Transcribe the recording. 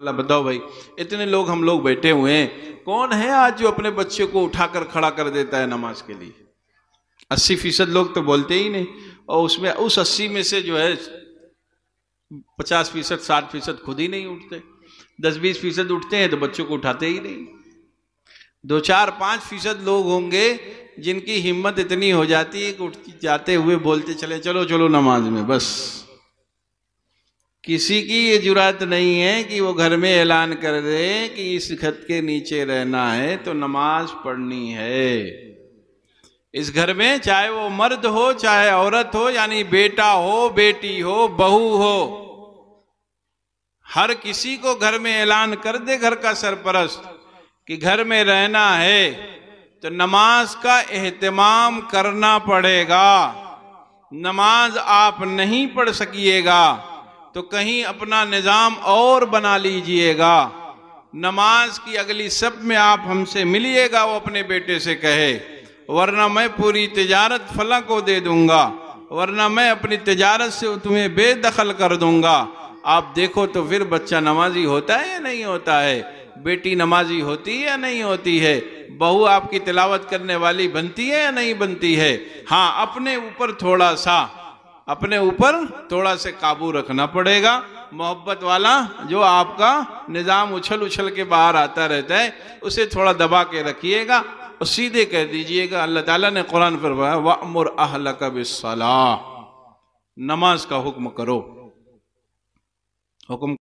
अल्लाह बताओ भाई इतने लोग हम लोग बैठे हुए हैं कौन है आज जो अपने बच्चे को उठाकर खड़ा कर देता है नमाज के लिए अस्सी फीसद लोग तो बोलते ही नहीं और उसमें उस अस्सी में से जो है पचास फीसद साठ फीसद खुद ही नहीं उठते दस बीस फीसद उठते हैं तो बच्चों को उठाते ही नहीं दो चार पाँच फीसद लोग होंगे जिनकी हिम्मत इतनी हो जाती है कि उठ जाते हुए बोलते चले चलो चलो नमाज में बस किसी की ये जुरात नहीं है कि वो घर में ऐलान कर दे कि इस खत के नीचे रहना है तो नमाज पढ़नी है इस घर में चाहे वो मर्द हो चाहे औरत हो यानी बेटा हो बेटी हो बहू हो हर किसी को घर में ऐलान कर दे घर का सरपरस्त कि घर में रहना है तो नमाज का एहतमाम करना पड़ेगा नमाज आप नहीं पढ़ सकिएगा तो कहीं अपना निज़ाम और बना लीजिएगा नमाज की अगली सब में आप हमसे मिलिएगा वो अपने बेटे से कहे वरना मैं पूरी तजारत फला को दे दूंगा वरना मैं अपनी तजारत से तुम्हें बेदखल कर दूंगा आप देखो तो फिर बच्चा नमाजी होता है या नहीं होता है बेटी नमाजी होती है या नहीं होती है बहू आपकी तिलावत करने वाली बनती है या नहीं बनती है हाँ अपने ऊपर थोड़ा सा अपने ऊपर थोड़ा से काबू रखना पड़ेगा मोहब्बत वाला जो आपका निज़ाम उछल उछल के बाहर आता रहता है उसे थोड़ा दबा के रखिएगा और सीधे कह दीजिएगा अल्लाह ताला ने कुरान पर वमर अहल कबिसला नमाज का हुक्म करो हुक्म